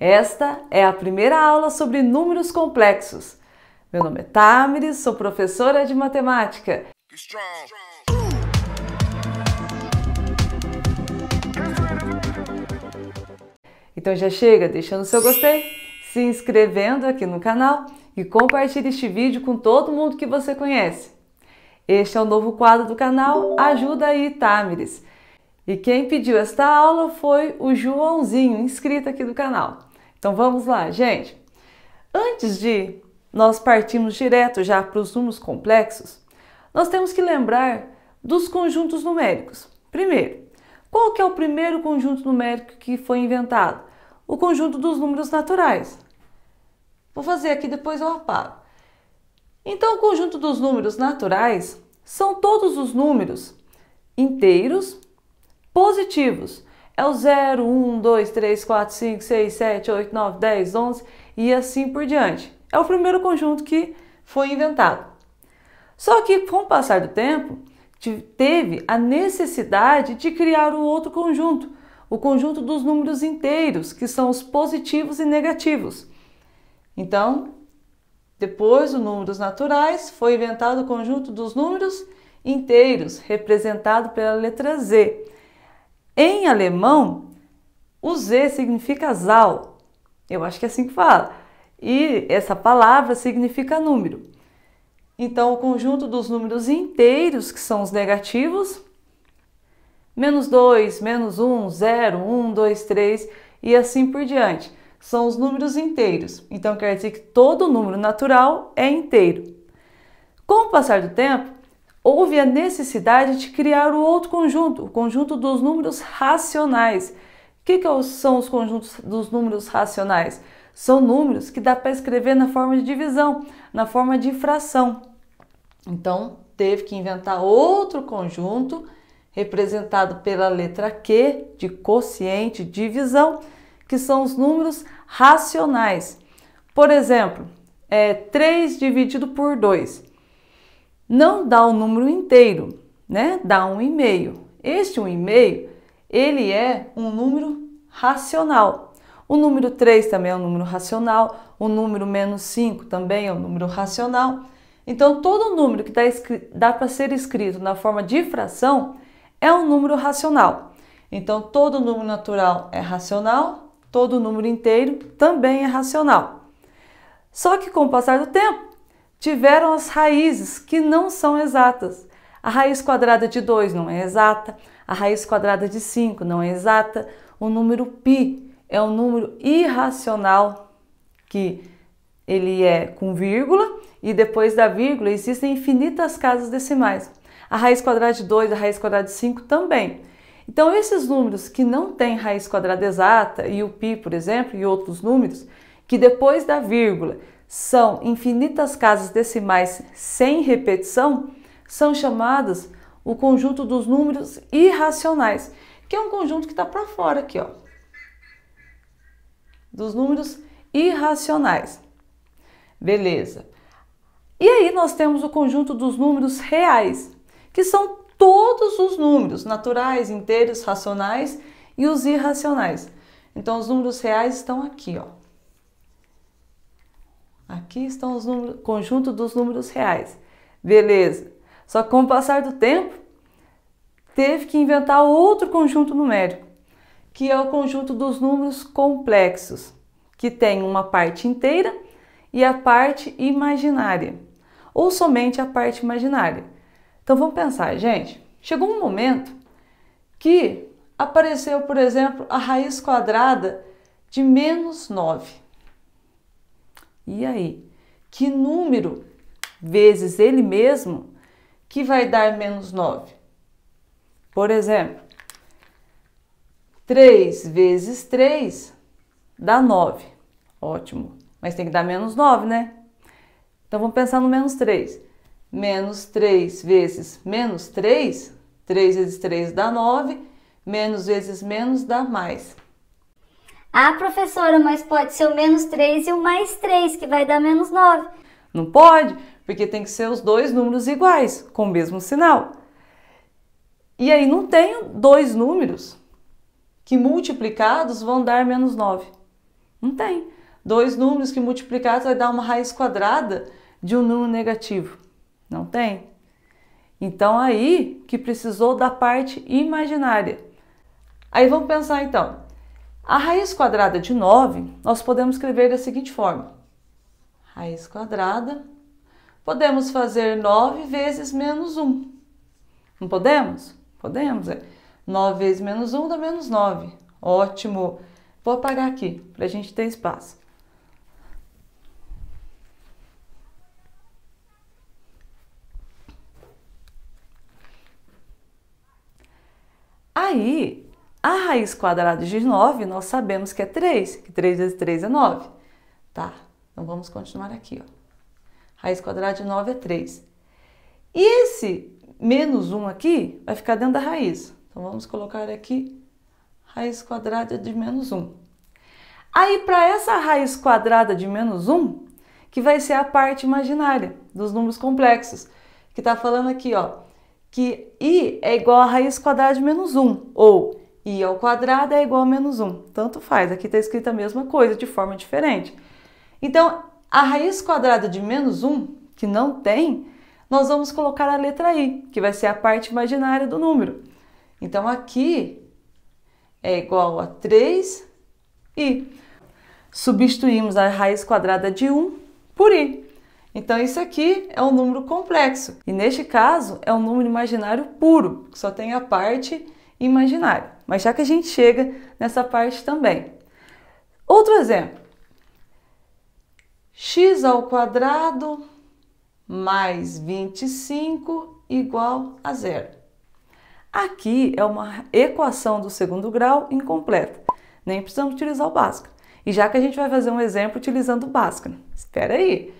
Esta é a primeira aula sobre números complexos. Meu nome é Tamiris, sou professora de matemática. Então já chega deixando seu gostei, se inscrevendo aqui no canal e compartilhe este vídeo com todo mundo que você conhece. Este é o novo quadro do canal Ajuda aí Tamires. E quem pediu esta aula foi o Joãozinho, inscrito aqui do canal. Então vamos lá, gente. Antes de nós partirmos direto já para os números complexos, nós temos que lembrar dos conjuntos numéricos. Primeiro, qual que é o primeiro conjunto numérico que foi inventado? O conjunto dos números naturais. Vou fazer aqui depois eu apago. Então, o conjunto dos números naturais são todos os números inteiros positivos é o 0, 1, 2, 3, 4, 5, 6, 7, 8, 9, 10, 11 e assim por diante. É o primeiro conjunto que foi inventado. Só que com o passar do tempo, teve a necessidade de criar o outro conjunto, o conjunto dos números inteiros, que são os positivos e negativos. Então, depois dos números naturais, foi inventado o conjunto dos números inteiros, representado pela letra Z. Em alemão, o Z significa Zal. Eu acho que é assim que fala. E essa palavra significa número. Então, o conjunto dos números inteiros, que são os negativos, menos 2, menos 1, 0, 1, 2, 3 e assim por diante, são os números inteiros. Então, quer dizer que todo número natural é inteiro. Com o passar do tempo, houve a necessidade de criar o outro conjunto, o conjunto dos números racionais. O que, que são os conjuntos dos números racionais? São números que dá para escrever na forma de divisão, na forma de fração. Então, teve que inventar outro conjunto representado pela letra Q de quociente divisão, que são os números racionais. Por exemplo, é 3 dividido por 2 não dá o número inteiro, né? Dá um e meio. Este um e meio, ele é um número racional. O número 3 também é um número racional, o número menos 5 também é um número racional. Então, todo número que tá dá para ser escrito na forma de fração é um número racional. Então, todo número natural é racional, todo número inteiro também é racional. Só que com o passar do tempo, tiveram as raízes que não são exatas. A raiz quadrada de 2 não é exata, a raiz quadrada de 5 não é exata, o número π é um número irracional que ele é com vírgula e depois da vírgula existem infinitas casas decimais. A raiz quadrada de 2, a raiz quadrada de 5 também. Então, esses números que não têm raiz quadrada exata, e o π, por exemplo, e outros números, que depois da vírgula são infinitas casas decimais sem repetição, são chamadas o conjunto dos números irracionais, que é um conjunto que está para fora aqui, ó, dos números irracionais. Beleza. E aí nós temos o conjunto dos números reais, que são todos os números, naturais, inteiros, racionais e os irracionais. Então os números reais estão aqui, ó. Aqui estão os números, conjunto dos números reais. Beleza. Só que com o passar do tempo, teve que inventar outro conjunto numérico, que é o conjunto dos números complexos, que tem uma parte inteira e a parte imaginária, ou somente a parte imaginária. Então vamos pensar, gente. Chegou um momento que apareceu, por exemplo, a raiz quadrada de menos 9. E aí? Que número vezes ele mesmo que vai dar menos 9? Por exemplo, 3 vezes 3 dá 9. Ótimo. Mas tem que dar menos 9, né? Então vamos pensar no menos 3. Menos 3 vezes menos 3, 3 vezes 3 dá 9, menos vezes menos dá mais. Ah, professora, mas pode ser o menos 3 e o mais 3, que vai dar menos 9. Não pode, porque tem que ser os dois números iguais, com o mesmo sinal. E aí não tenho dois números que multiplicados vão dar menos 9. Não tem. Dois números que multiplicados vai dar uma raiz quadrada de um número negativo. Não tem. Então aí que precisou da parte imaginária. Aí vamos pensar então. A raiz quadrada de 9 nós podemos escrever da seguinte forma: raiz quadrada, podemos fazer 9 vezes menos 1. Não podemos? Podemos, é. 9 vezes menos 1 dá menos 9. Ótimo. Vou apagar aqui para a gente ter espaço. Aí a raiz quadrada de 9, nós sabemos que é 3, que 3 vezes 3 é 9. Tá, então vamos continuar aqui. Ó. Raiz quadrada de 9 é 3. E esse menos 1 aqui vai ficar dentro da raiz. Então vamos colocar aqui raiz quadrada de menos 1. Aí para essa raiz quadrada de menos 1, que vai ser a parte imaginária dos números complexos, que está falando aqui, ó, que i é igual a raiz quadrada de menos 1, ou i ao quadrado é igual a menos 1. Tanto faz, aqui está escrita a mesma coisa, de forma diferente. Então, a raiz quadrada de menos 1, que não tem, nós vamos colocar a letra i, que vai ser a parte imaginária do número. Então, aqui é igual a 3i. Substituímos a raiz quadrada de 1 por i. Então, isso aqui é um número complexo. E neste caso, é um número imaginário puro, que só tem a parte imaginária. Mas já que a gente chega nessa parte também. Outro exemplo. x ao quadrado mais 25 igual a zero. Aqui é uma equação do segundo grau incompleta. Nem precisamos utilizar o Bhaskara. E já que a gente vai fazer um exemplo utilizando o Bhaskara. Né? Espera aí.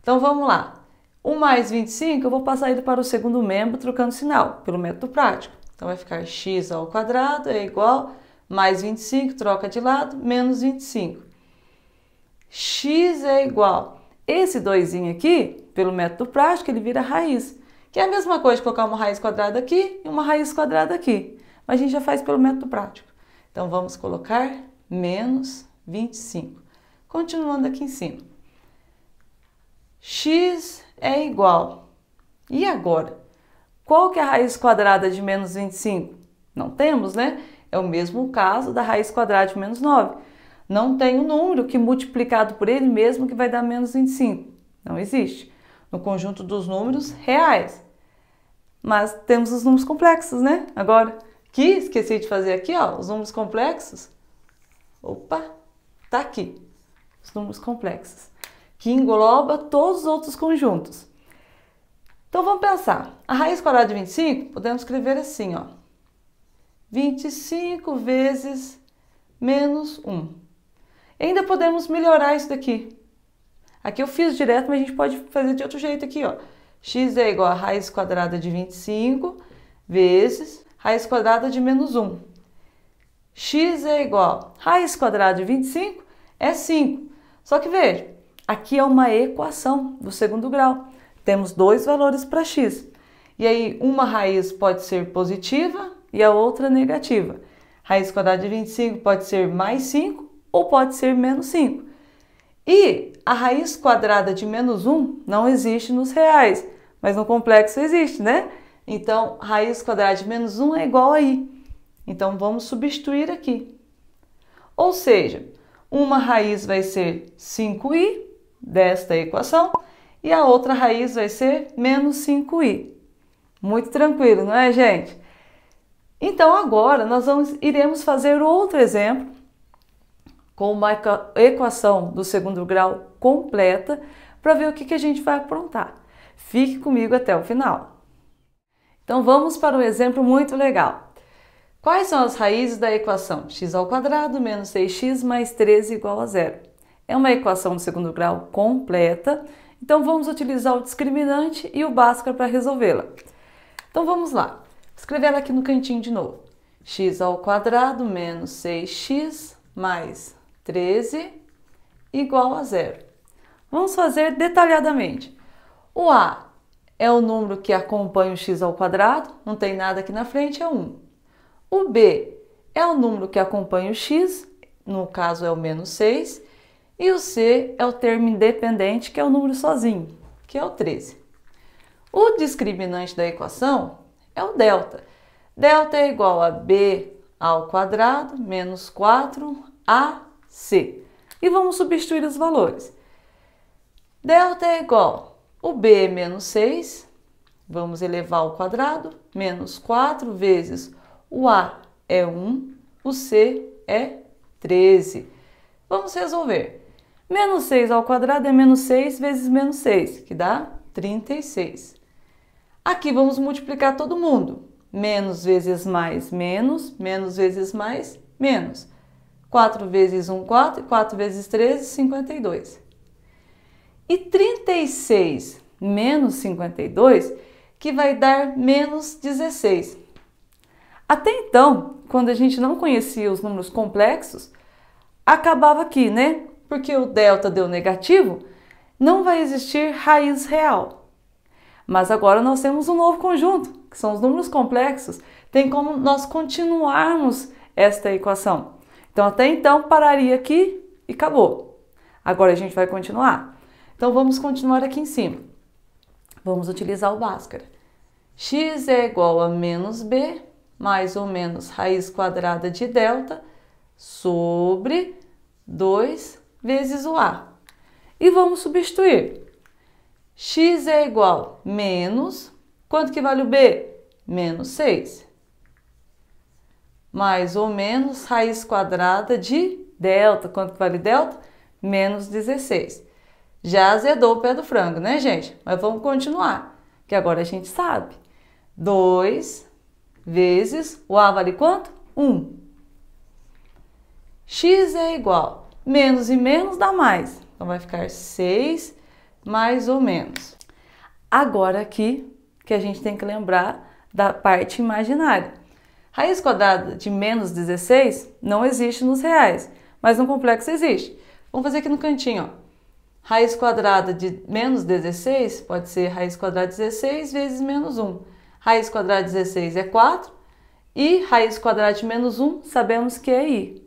Então vamos lá. O mais 25, eu vou passar ele para o segundo membro trocando sinal, pelo método prático. Então vai ficar x ao quadrado é igual mais 25, troca de lado, menos 25. x é igual. Esse 2 aqui, pelo método prático, ele vira raiz, que é a mesma coisa de colocar uma raiz quadrada aqui e uma raiz quadrada aqui. Mas a gente já faz pelo método prático. Então vamos colocar menos 25. Continuando aqui em cima. x é igual. E agora? Qual que é a raiz quadrada de menos 25? Não temos, né? É o mesmo caso da raiz quadrada de menos 9. Não tem um número que multiplicado por ele mesmo que vai dar menos 25. Não existe. No conjunto dos números reais. Mas temos os números complexos, né? Agora, que esqueci de fazer aqui, ó, os números complexos. Opa, tá aqui. Os números complexos. Que engloba todos os outros conjuntos. Então vamos pensar. A raiz quadrada de 25, podemos escrever assim, ó. 25 vezes menos 1. E ainda podemos melhorar isso daqui. Aqui eu fiz direto, mas a gente pode fazer de outro jeito aqui, ó. x é igual a raiz quadrada de 25 vezes raiz quadrada de menos 1. x é igual a raiz quadrada de 25 é 5. Só que veja, aqui é uma equação do segundo grau temos dois valores para x. E aí, uma raiz pode ser positiva e a outra negativa. Raiz quadrada de 25 pode ser mais 5 ou pode ser menos 5. E a raiz quadrada de menos 1 não existe nos reais, mas no complexo existe, né? Então, raiz quadrada de menos 1 é igual a i. Então, vamos substituir aqui. Ou seja, uma raiz vai ser 5i desta equação e a outra raiz vai ser menos 5i. Muito tranquilo, não é, gente? Então agora nós vamos, iremos fazer outro exemplo com uma equação do segundo grau completa para ver o que, que a gente vai aprontar. Fique comigo até o final. Então vamos para um exemplo muito legal. Quais são as raízes da equação x ao quadrado menos 6x mais 13 igual a zero? É uma equação do segundo grau completa então vamos utilizar o discriminante e o Bhaskara para resolvê-la. Então vamos lá. Escrever ela aqui no cantinho de novo. x ao quadrado menos 6x mais 13 igual a zero. Vamos fazer detalhadamente. O a é o número que acompanha o x ao quadrado, não tem nada aqui na frente, é 1. O b é o número que acompanha o x, no caso é o menos 6, e o C é o termo independente, que é o número sozinho, que é o 13. O discriminante da equação é o delta. Delta é igual a b ao quadrado menos 4ac. E vamos substituir os valores. Delta é igual o b menos 6, vamos elevar ao quadrado, menos 4 vezes o a é 1, o c é 13. Vamos resolver. Menos 6 ao quadrado é menos 6 vezes menos 6, que dá 36. Aqui vamos multiplicar todo mundo. Menos vezes mais, menos. Menos vezes mais, menos. 4 vezes 1, 4. 4 vezes 13, 52. E 36 menos 52, que vai dar menos 16. Até então, quando a gente não conhecia os números complexos, acabava aqui, né? porque o delta deu negativo, não vai existir raiz real. Mas agora nós temos um novo conjunto, que são os números complexos. Tem como nós continuarmos esta equação. Então, até então, pararia aqui e acabou. Agora a gente vai continuar. Então, vamos continuar aqui em cima. Vamos utilizar o Bhaskara. x é igual a menos b mais ou menos raiz quadrada de delta sobre 2 vezes o A. E vamos substituir. X é igual a menos, quanto que vale o B? Menos 6. Mais ou menos raiz quadrada de delta, quanto que vale delta? Menos 16. Já azedou o pé do frango, né, gente? Mas vamos continuar, que agora a gente sabe. 2 vezes, o A vale quanto? 1. X é igual Menos e menos dá mais. Então vai ficar 6 mais ou menos. Agora aqui que a gente tem que lembrar da parte imaginária. Raiz quadrada de menos 16 não existe nos reais, mas no complexo existe. Vamos fazer aqui no cantinho, ó. Raiz quadrada de menos 16 pode ser raiz quadrada de 16 vezes menos 1. Raiz quadrada de 16 é 4 e raiz quadrada de menos 1 sabemos que é i.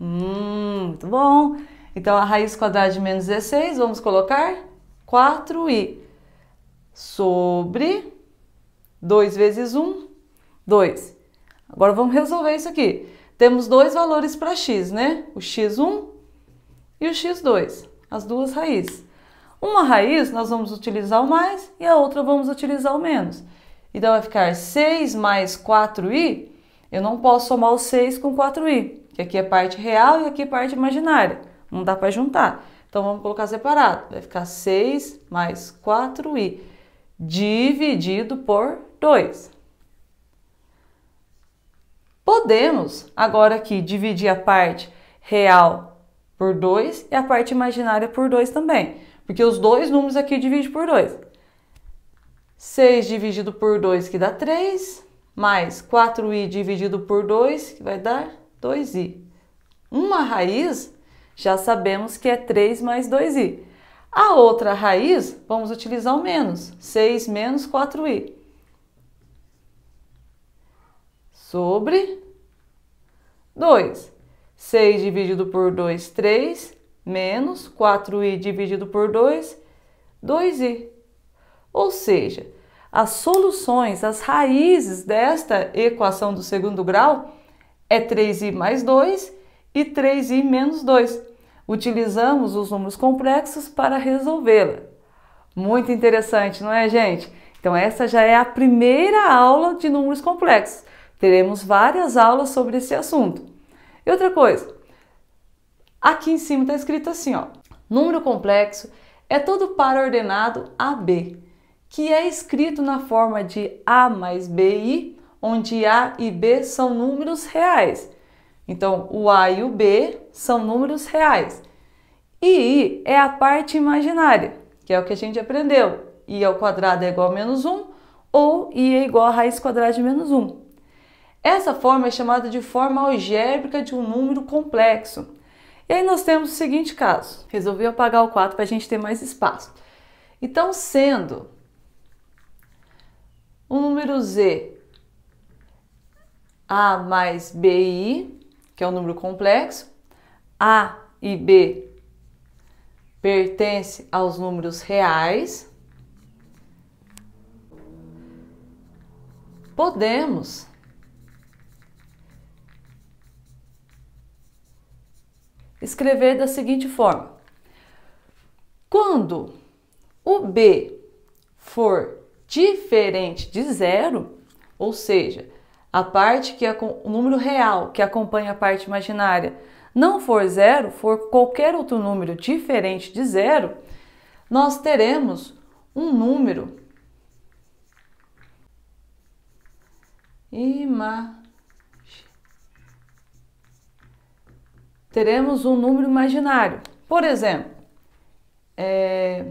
Hum, muito bom. Então, a raiz quadrada de menos 16, vamos colocar 4i sobre 2 vezes 1, 2. Agora vamos resolver isso aqui. Temos dois valores para x, né? O x1 e o x2, as duas raízes. Uma raiz nós vamos utilizar o mais e a outra vamos utilizar o menos. Então vai ficar 6 mais 4i. Eu não posso somar o 6 com 4i que aqui é parte real e aqui é parte imaginária. Não dá para juntar. Então vamos colocar separado. Vai ficar 6 mais 4i dividido por 2. Podemos agora aqui dividir a parte real por 2 e a parte imaginária por 2 também, porque os dois números aqui dividem por 2. 6 dividido por 2 que dá 3, mais 4i dividido por 2 que vai dar 2i. Uma raiz, já sabemos que é 3 mais 2i. A outra raiz, vamos utilizar o menos. 6 menos 4i. Sobre 2. 6 dividido por 2, 3. Menos 4i dividido por 2, 2i. Ou seja, as soluções, as raízes desta equação do segundo grau é 3i mais 2 e 3i menos 2. Utilizamos os números complexos para resolvê-la. Muito interessante, não é, gente? Então, essa já é a primeira aula de números complexos. Teremos várias aulas sobre esse assunto. E outra coisa, aqui em cima está escrito assim: ó, número complexo é todo par ordenado AB, que é escrito na forma de A mais BI onde A e B são números reais. Então, o A e o B são números reais. E I é a parte imaginária, que é o que a gente aprendeu. I ao quadrado é igual a menos 1 ou I é igual a raiz quadrada de menos 1. Essa forma é chamada de forma algébrica de um número complexo. E aí nós temos o seguinte caso. Resolvi apagar o 4 para a gente ter mais espaço. Então, sendo o número Z a mais B e I, que é um número complexo. A e B pertence aos números reais. Podemos escrever da seguinte forma: quando o B for diferente de zero, ou seja, a parte que o número real que acompanha a parte imaginária não for zero, for qualquer outro número diferente de zero, nós teremos um número ima teremos um número imaginário. Por exemplo, é,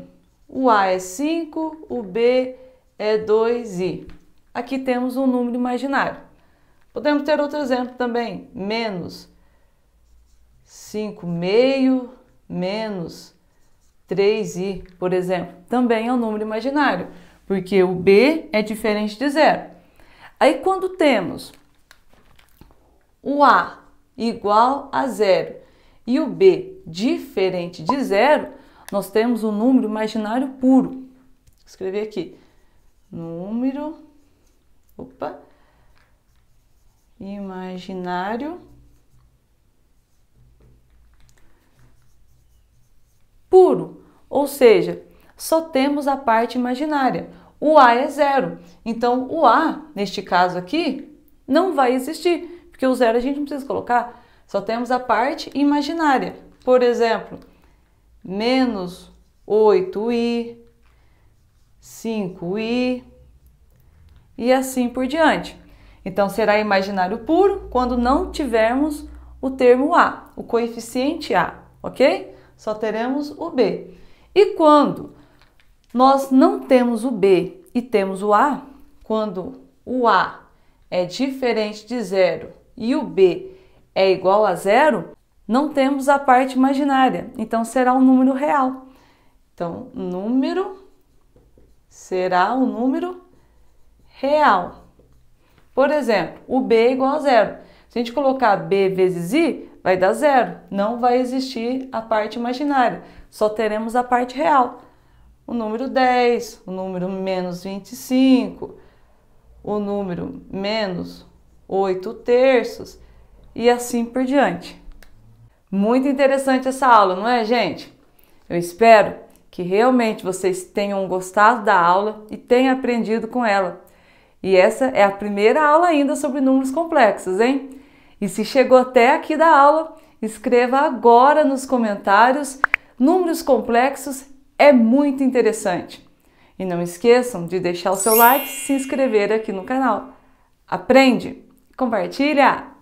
o A é 5, o B é 2i. Aqui temos um número imaginário. Podemos ter outro exemplo também, menos 5 meio menos 3i, por exemplo, também é um número imaginário, porque o b é diferente de zero. Aí quando temos o a igual a zero e o b diferente de zero, nós temos um número imaginário puro. Vou escrever aqui, número, opa, imaginário puro, ou seja, só temos a parte imaginária. O A é zero. Então, o A, neste caso aqui, não vai existir, porque o zero a gente não precisa colocar, só temos a parte imaginária. Por exemplo, menos 8i, 5i e assim por diante. Então será imaginário puro quando não tivermos o termo A, o coeficiente A, ok? Só teremos o B. E quando nós não temos o B e temos o A, quando o A é diferente de zero e o B é igual a zero, não temos a parte imaginária, então será um número real. Então, número será um número real. Por exemplo, o B é igual a zero. Se a gente colocar B vezes I, vai dar zero. Não vai existir a parte imaginária, só teremos a parte real. O número 10, o número menos 25, o número menos 8 terços e assim por diante. Muito interessante essa aula, não é, gente? Eu espero que realmente vocês tenham gostado da aula e tenham aprendido com ela. E essa é a primeira aula ainda sobre números complexos, hein? E se chegou até aqui da aula, escreva agora nos comentários. Números complexos é muito interessante. E não esqueçam de deixar o seu like e se inscrever aqui no canal. Aprende, compartilha!